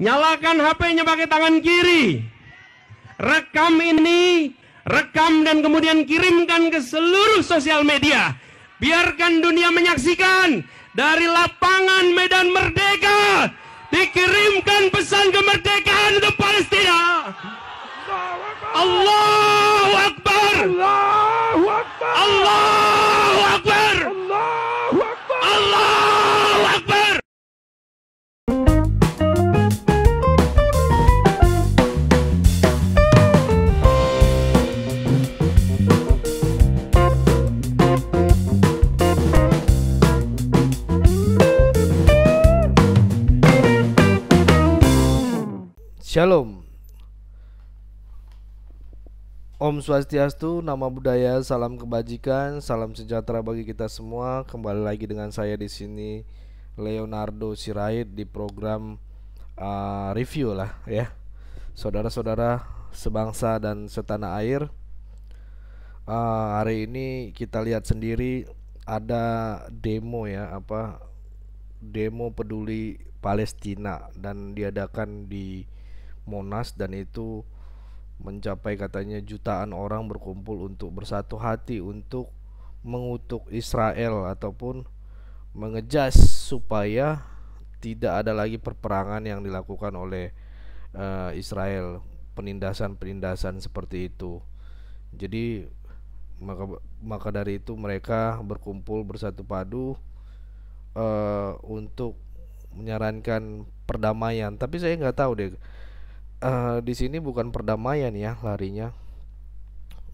Nyalakan HP-nya pakai tangan kiri. Rekam ini, rekam dan kemudian kirimkan ke seluruh sosial media. Biarkan dunia menyaksikan dari lapangan Medan Merdeka. Dikirimkan pesan kemerdekaan untuk Palestina. Allahu Akbar. Allahu Akbar. Allahu Akbar. Shalom Om Swastiastu, Nama Budaya, Salam Kebajikan, Salam Sejahtera bagi kita semua. Kembali lagi dengan saya di sini Leonardo Sirait di program uh, review lah ya. Saudara-saudara sebangsa dan setanah air. Uh, hari ini kita lihat sendiri ada demo ya apa demo peduli Palestina dan diadakan di Monas dan itu mencapai katanya jutaan orang berkumpul untuk bersatu hati untuk mengutuk Israel ataupun mengejas supaya tidak ada lagi perperangan yang dilakukan oleh uh, Israel penindasan-penindasan seperti itu. Jadi maka maka dari itu mereka berkumpul bersatu padu uh, untuk menyarankan perdamaian. Tapi saya nggak tahu deh uh, di sini bukan perdamaian ya larinya.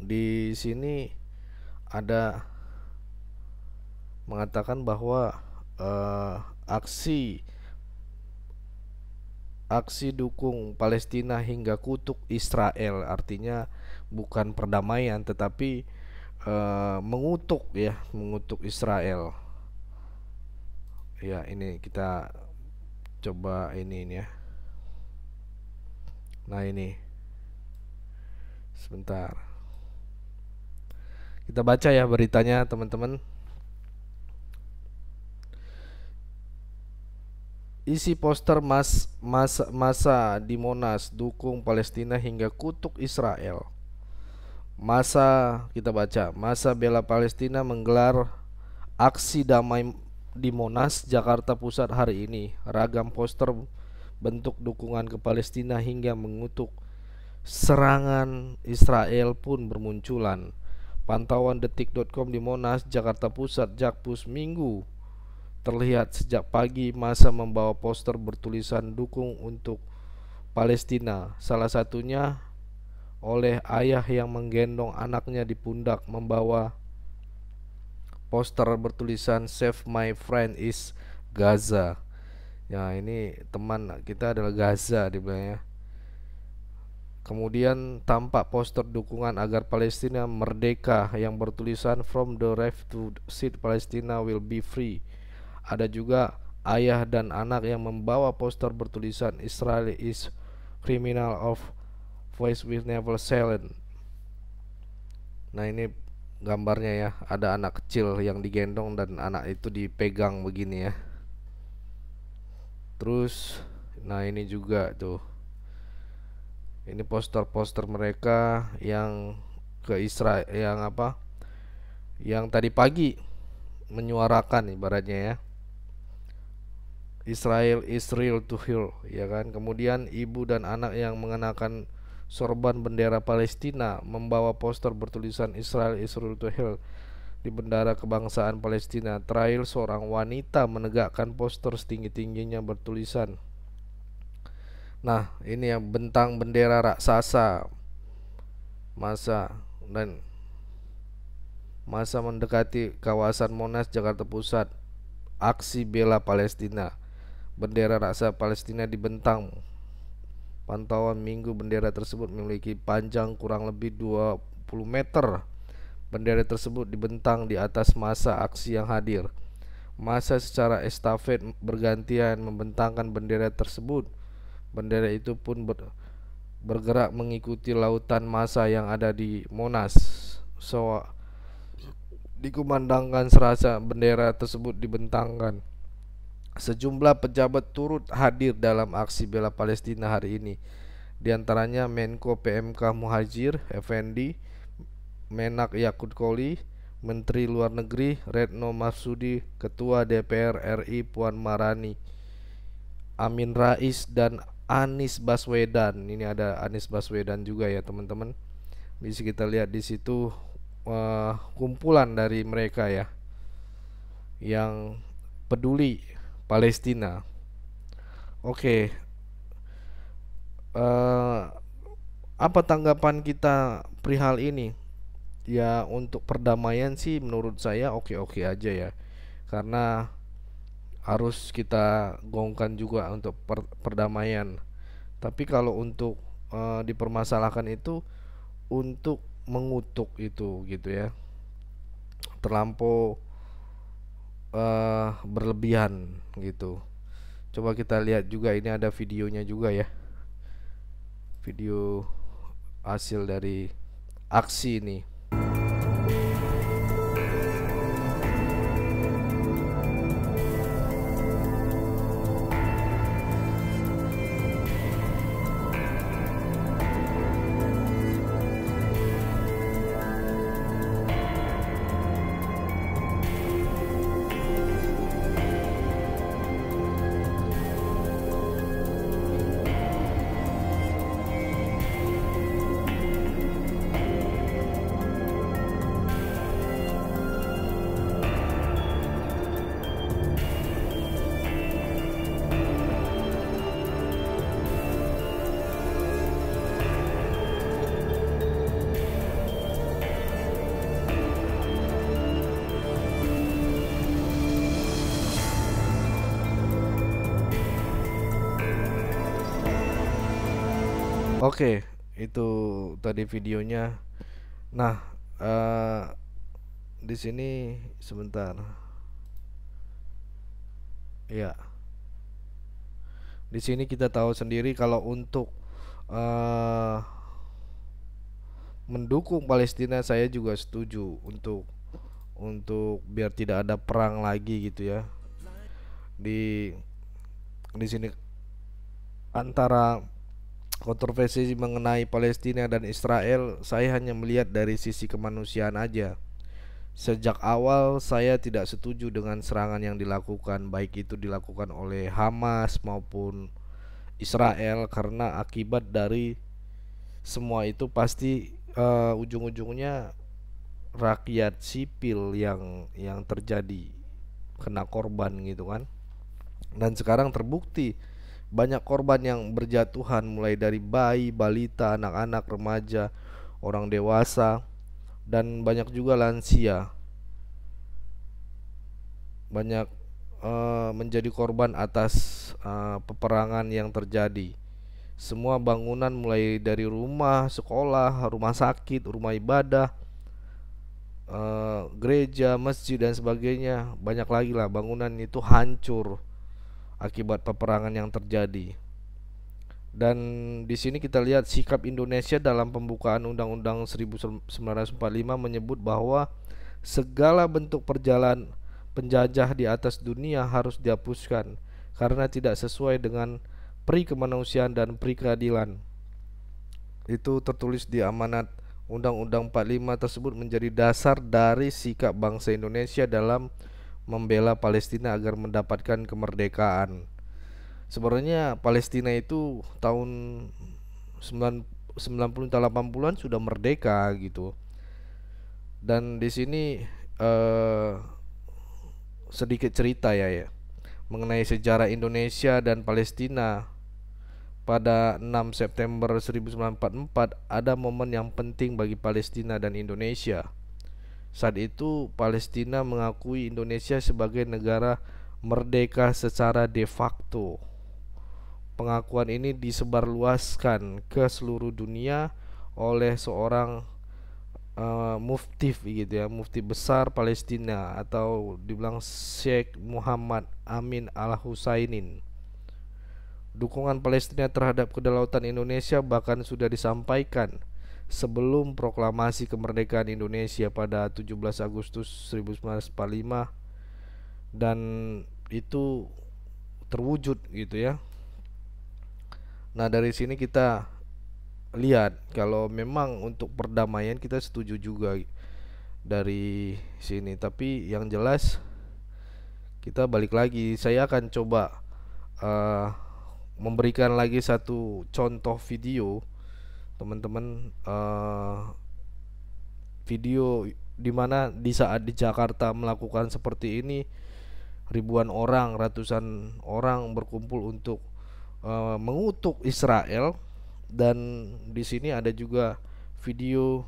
Di sini ada mengatakan bahwa uh, aksi aksi dukung Palestina hingga kutuk Israel artinya bukan perdamaian tetapi uh, mengutuk ya mengutuk Israel ya ini kita coba ini, ini ya Nah ini Sebentar Kita baca ya beritanya teman-teman Isi poster mas, mas masa di Monas dukung Palestina hingga kutuk Israel Masa kita baca Masa bela Palestina menggelar aksi damai di Monas, Jakarta Pusat hari ini Ragam poster bentuk dukungan ke Palestina hingga mengutuk serangan Israel pun bermunculan. Pantauan detik.com di Monas, Jakarta Pusat, Jakpus Minggu terlihat sejak pagi masa membawa poster bertulisan dukung untuk Palestina. Salah satunya oleh ayah yang menggendong anaknya di pundak membawa poster bertulisan Save My Friend is Gaza ya ini teman kita adalah Gaza di dibilangnya Kemudian tampak poster dukungan agar Palestina merdeka yang bertulisan From the Rift to Seat Palestina will be free. Ada juga ayah dan anak yang membawa poster bertulisan Israel is criminal of voice will never silent. Nah ini gambarnya ya, ada anak kecil yang digendong dan anak itu dipegang begini ya terus nah ini juga tuh ini poster-poster mereka yang ke Israel yang apa yang tadi pagi menyuarakan ibaratnya ya Israel Israel to heal ya kan kemudian ibu dan anak yang mengenakan sorban bendera Palestina membawa poster bertulisan Israel Israel to heal di Bendara Kebangsaan Palestina Trail seorang wanita menegakkan poster setinggi-tingginya bertulisan Nah ini yang bentang bendera raksasa Masa dan Masa mendekati kawasan Monas Jakarta Pusat Aksi bela Palestina Bendera raksasa Palestina dibentang Pantauan minggu bendera tersebut memiliki panjang kurang lebih 20 meter Bendera tersebut dibentang di atas masa aksi yang hadir. Masa secara estafet bergantian membentangkan bendera tersebut. Bendera itu pun ber bergerak mengikuti lautan masa yang ada di Monas. So, dikumandangkan serasa bendera tersebut dibentangkan. Sejumlah pejabat turut hadir dalam aksi bela Palestina hari ini. Di antaranya Menko PMK Muhajir Effendi, Menak Yakut Koli, Menteri Luar Negeri Retno Marsudi, Ketua DPR RI Puan Marani, Amin Rais dan Anies Baswedan. Ini ada Anies Baswedan juga ya, teman-teman. Bisa kita lihat di situ uh, kumpulan dari mereka ya yang peduli Palestina. Oke. Okay. Uh, eh, apa tanggapan kita perihal ini? ya untuk perdamaian sih menurut saya oke-oke aja ya karena harus kita gongkan juga untuk per perdamaian tapi kalau untuk e, dipermasalahkan itu untuk mengutuk itu gitu ya terlampau e, berlebihan gitu coba kita lihat juga ini ada videonya juga ya video hasil dari aksi ini Oke, okay, itu tadi videonya. Nah, uh, di sini sebentar. Ya. Di sini kita tahu sendiri kalau untuk uh, mendukung Palestina saya juga setuju untuk untuk biar tidak ada perang lagi gitu ya. Di di sini antara kontroversi mengenai Palestina dan Israel saya hanya melihat dari sisi kemanusiaan aja. Sejak awal saya tidak setuju dengan serangan yang dilakukan baik itu dilakukan oleh Hamas maupun Israel karena akibat dari semua itu pasti uh, ujung-ujungnya rakyat sipil yang yang terjadi kena korban gitu kan. Dan sekarang terbukti banyak korban yang berjatuhan mulai dari bayi, balita, anak-anak, remaja, orang dewasa dan banyak juga lansia. Banyak uh, menjadi korban atas uh, peperangan yang terjadi. Semua bangunan mulai dari rumah, sekolah, rumah sakit, rumah ibadah, eh, gereja, masjid dan sebagainya, banyak lagi lah bangunan itu hancur akibat peperangan yang terjadi. Dan di sini kita lihat sikap Indonesia dalam pembukaan Undang-Undang 1945 menyebut bahwa segala bentuk perjalanan penjajah di atas dunia harus dihapuskan karena tidak sesuai dengan pri kemanusiaan dan pri keadilan. Itu tertulis di amanat Undang-Undang 45 tersebut menjadi dasar dari sikap bangsa Indonesia dalam membela Palestina agar mendapatkan kemerdekaan. Sebenarnya Palestina itu tahun 90 80-an sudah merdeka gitu. Dan di sini eh, sedikit cerita ya ya mengenai sejarah Indonesia dan Palestina. Pada 6 September 1944 ada momen yang penting bagi Palestina dan Indonesia saat itu Palestina mengakui Indonesia sebagai negara merdeka secara de facto. Pengakuan ini disebarluaskan ke seluruh dunia oleh seorang uh, mufti gitu ya, mufti besar Palestina atau dibilang Sheikh Muhammad Amin Al Husainin. Dukungan Palestina terhadap kedaulatan Indonesia bahkan sudah disampaikan sebelum proklamasi kemerdekaan Indonesia pada 17 Agustus 1945 dan itu terwujud gitu ya. Nah, dari sini kita lihat kalau memang untuk perdamaian kita setuju juga dari sini, tapi yang jelas kita balik lagi. Saya akan coba uh, memberikan lagi satu contoh video teman-teman uh, video dimana di saat di Jakarta melakukan seperti ini ribuan orang ratusan orang berkumpul untuk uh, mengutuk Israel dan di sini ada juga video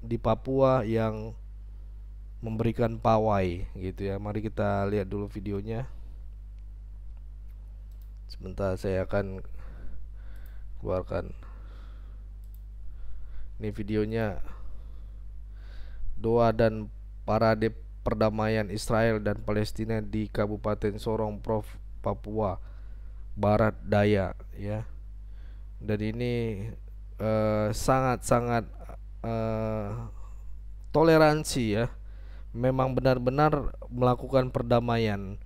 di Papua yang memberikan pawai gitu ya. Mari kita lihat dulu videonya. Sebentar saya akan keluarkan. Ini videonya doa dan parade perdamaian Israel dan Palestina di Kabupaten Sorong Prov Papua Barat Daya ya. Dan ini eh, sangat-sangat uh, uh, toleransi ya. Memang benar-benar melakukan perdamaian.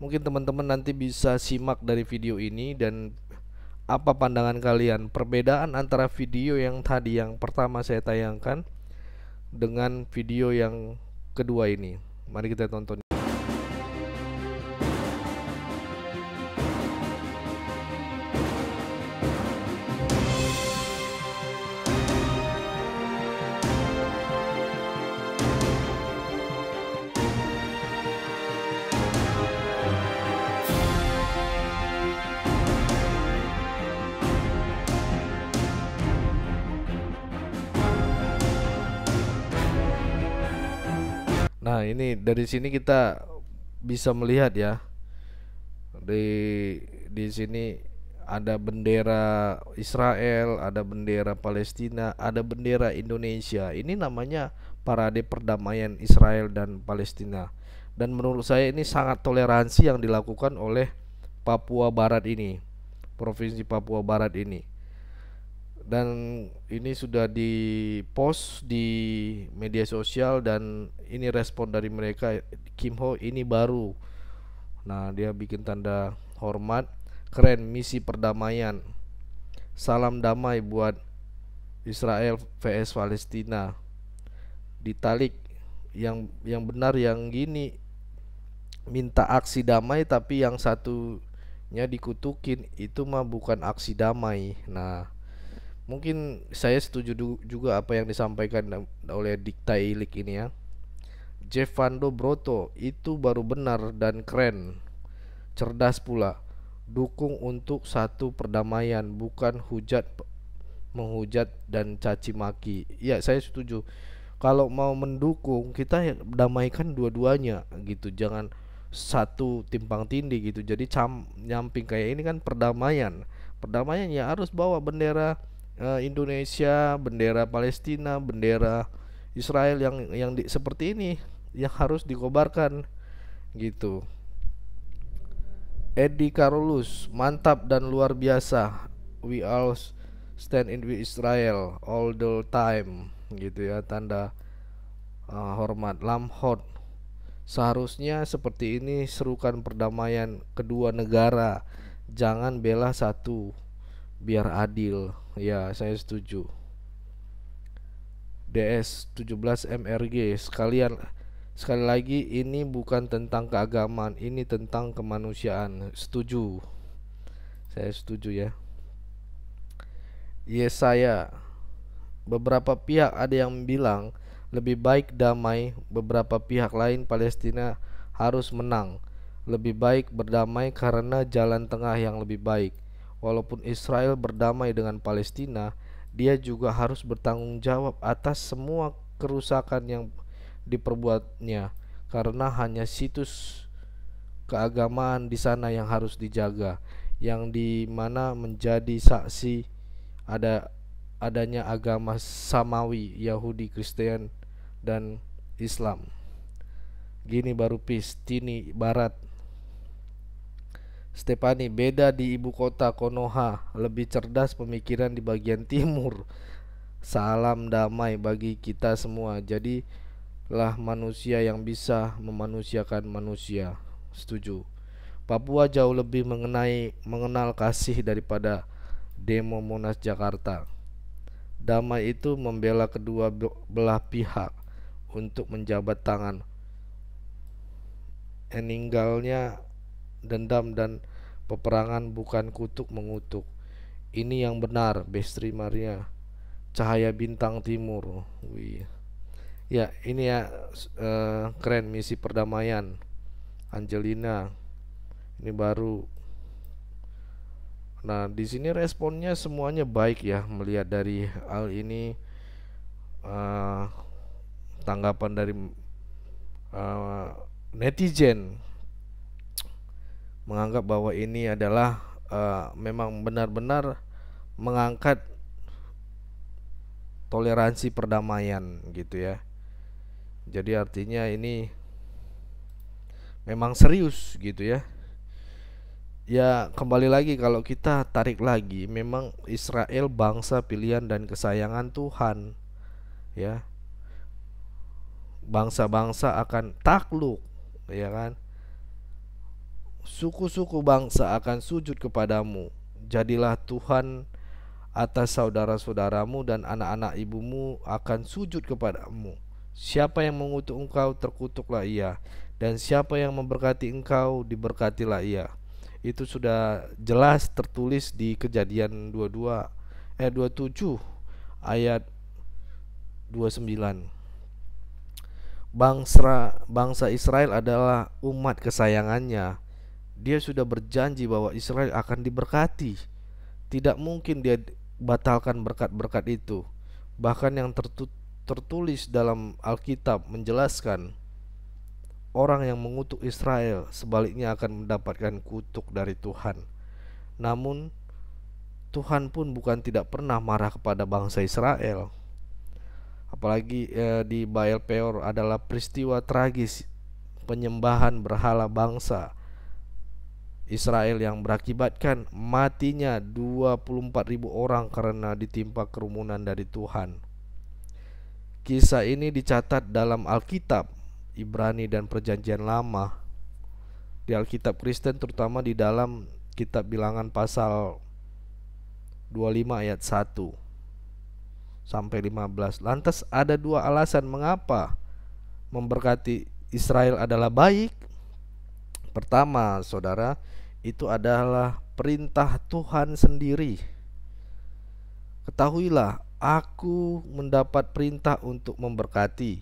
Mungkin teman-teman nanti bisa simak dari video ini dan apa pandangan kalian perbedaan antara video yang tadi yang pertama saya tayangkan dengan video yang kedua ini mari kita tonton ini dari sini kita bisa melihat ya di di sini ada bendera Israel, ada bendera Palestina, ada bendera Indonesia. Ini namanya parade perdamaian Israel dan Palestina. Dan menurut saya ini sangat toleransi yang dilakukan oleh Papua Barat ini, provinsi Papua Barat ini dan ini sudah di post di media sosial dan ini respon dari mereka Kim Ho ini baru nah dia bikin tanda hormat keren misi perdamaian salam damai buat Israel vs Palestina ditalik yang yang benar yang gini minta aksi damai tapi yang satunya dikutukin itu mah bukan aksi damai nah mungkin saya setuju juga apa yang disampaikan oleh Dikta Ilik ini ya. Jevando Broto itu baru benar dan keren. Cerdas pula. Dukung untuk satu perdamaian bukan hujat menghujat dan caci maki. Ya, saya setuju. Kalau mau mendukung kita ya damaikan dua-duanya gitu. Jangan satu timpang tindih gitu. Jadi cam nyamping kayak ini kan perdamaian. Perdamaian ya harus bawa bendera Eh, Indonesia, bendera Palestina, bendera Israel yang yang di, seperti ini yang harus dikobarkan gitu. Edi Karolus, mantap dan luar biasa. We all stand in with Israel all the time gitu ya tanda uh, hormat Lamhot seharusnya seperti ini serukan perdamaian kedua negara jangan bela satu biar adil Ya, saya setuju. DS 17 MRG sekalian sekali lagi ini bukan tentang keagamaan, ini tentang kemanusiaan. Setuju. Saya setuju ya. Yes iya, saya. Beberapa pihak ada yang bilang lebih baik damai, beberapa pihak lain Palestina harus menang. Lebih baik berdamai karena jalan tengah yang lebih baik. Walaupun Israel berdamai dengan Palestina, dia juga harus bertanggung jawab atas semua kerusakan yang diperbuatnya karena hanya situs keagamaan di sana yang harus dijaga yang di mana menjadi saksi ada adanya agama samawi Yahudi Kristen dan Islam gini baru Pistini Barat Stepani beda di ibu kota Konoha, lebih cerdas pemikiran di bagian timur. Salam damai bagi kita semua. Jadilah manusia yang bisa memanusiakan manusia. Setuju. Papua jauh lebih mengenai mengenal kasih daripada demo Monas Jakarta. Damai itu membela kedua belah pihak untuk menjabat tangan. Eninggalnya dendam dan peperangan bukan kutuk mengutuk. Ini yang benar, Bestri Maria. Cahaya bintang timur. Wih. Ya, ini ya uh, keren misi perdamaian. Angelina. Ini baru. Nah, di sini responnya semuanya baik ya melihat dari hal ini uh, tanggapan dari uh, netizen menganggap bahwa ini adalah uh, memang benar-benar mengangkat toleransi perdamaian gitu ya. Jadi artinya ini memang serius gitu ya. Ya kembali lagi kalau kita tarik lagi memang Israel bangsa pilihan dan kesayangan Tuhan ya. Bangsa-bangsa akan takluk ya kan suku-suku bangsa akan sujud kepadamu. Jadilah Tuhan atas saudara-saudaramu dan anak-anak ibumu akan sujud kepadamu. Siapa yang mengutuk engkau terkutuklah ia dan siapa yang memberkati engkau diberkatilah ia. Itu sudah jelas tertulis di Kejadian 22 eh 27 ayat 29. Bangsa bangsa Israel adalah umat kesayangannya dia sudah berjanji bahwa Israel akan diberkati. Tidak mungkin dia batalkan berkat-berkat itu. Bahkan yang tertulis dalam Alkitab menjelaskan orang yang mengutuk Israel sebaliknya akan mendapatkan kutuk dari Tuhan. Namun Tuhan pun bukan tidak pernah marah kepada bangsa Israel. Apalagi eh, di Baal Peor adalah peristiwa tragis penyembahan berhala bangsa Israel yang berakibatkan matinya 24.000 orang karena ditimpa kerumunan dari Tuhan. Kisah ini dicatat dalam Alkitab, Ibrani dan Perjanjian Lama. Di Alkitab Kristen terutama di dalam kitab bilangan pasal 25 ayat 1 sampai 15. Lantas ada dua alasan mengapa memberkati Israel adalah baik Pertama, saudara, itu adalah perintah Tuhan sendiri. Ketahuilah, aku mendapat perintah untuk memberkati,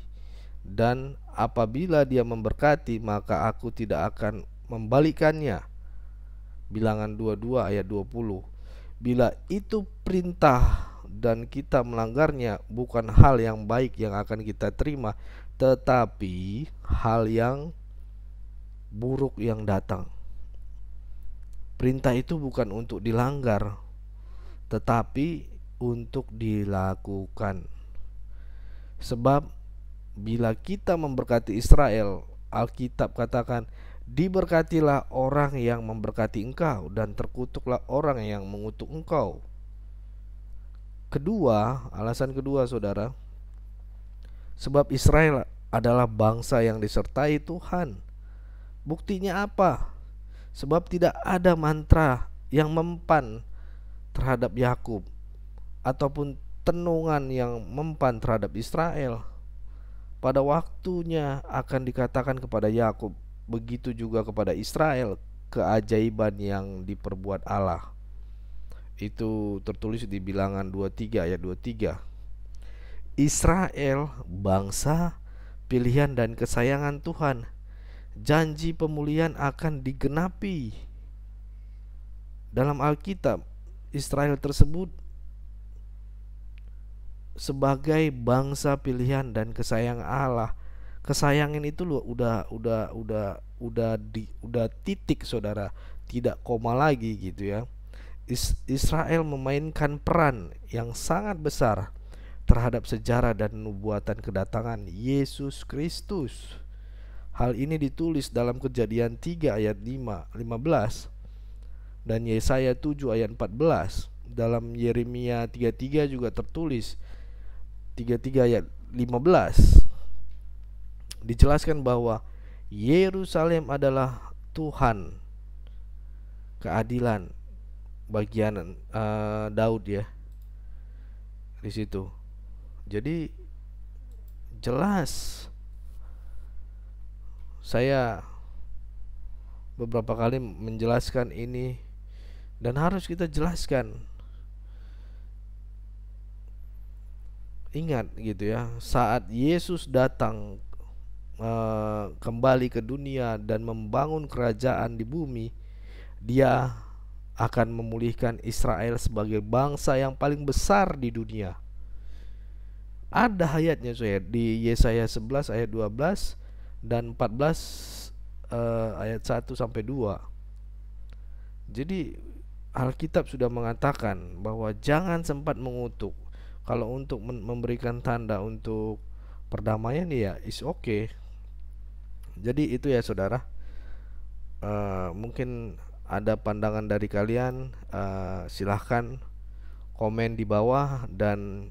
dan apabila Dia memberkati, maka aku tidak akan membalikannya. Bilangan 22 ayat 20. Bila itu perintah dan kita melanggarnya bukan hal yang baik yang akan kita terima, tetapi hal yang buruk yang datang. Perintah itu bukan untuk dilanggar, tetapi untuk dilakukan. Sebab bila kita memberkati Israel, Alkitab katakan, "Diberkatilah orang yang memberkati engkau dan terkutuklah orang yang mengutuk engkau." Kedua, alasan kedua Saudara, sebab Israel adalah bangsa yang disertai Tuhan. Buktinya apa? Sebab tidak ada mantra yang mempan terhadap Yakub ataupun tenungan yang mempan terhadap Israel. Pada waktunya akan dikatakan kepada Yakub, begitu juga kepada Israel keajaiban yang diperbuat Allah. Itu tertulis di bilangan 23 ayat 23. Israel bangsa pilihan dan kesayangan Tuhan janji pemulihan akan digenapi. Dalam Alkitab, Israel tersebut sebagai bangsa pilihan dan kesayangan Allah. Kesayangan itu lo udah udah udah udah di udah titik Saudara, tidak koma lagi gitu ya. Israel memainkan peran yang sangat besar terhadap sejarah dan nubuatan kedatangan Yesus Kristus. Hal ini ditulis dalam Kejadian 3 ayat 5, 15 dan Yesaya 7 ayat 14. Dalam Yeremia 33 juga tertulis 33 ayat 15. Dijelaskan bahwa Yerusalem adalah Tuhan keadilan bagian uh, Daud ya di situ. Jadi jelas saya beberapa kali menjelaskan ini dan harus kita jelaskan. Ingat gitu ya, saat Yesus datang e, kembali ke dunia dan membangun kerajaan di bumi, dia akan memulihkan Israel sebagai bangsa yang paling besar di dunia. Ada ayatnya saya di Yesaya 11 ayat 12 dan 14 uh, eh, ayat 1 sampai 2. Jadi Alkitab sudah mengatakan bahwa jangan sempat mengutuk. Kalau untuk memberikan tanda untuk perdamaian ya is oke. Okay. Jadi itu ya saudara. Uh, mungkin ada pandangan dari kalian uh, silahkan komen di bawah dan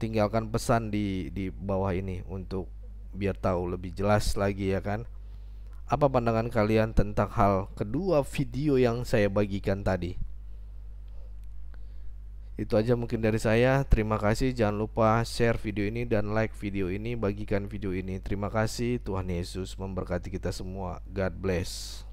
tinggalkan pesan di di bawah ini untuk biar tahu lebih jelas lagi ya kan. Apa pandangan kalian tentang hal kedua video yang saya bagikan tadi? Itu aja mungkin dari saya. Terima kasih. Jangan lupa share video ini dan like video ini, bagikan video ini. Terima kasih. Tuhan Yesus memberkati kita semua. God bless.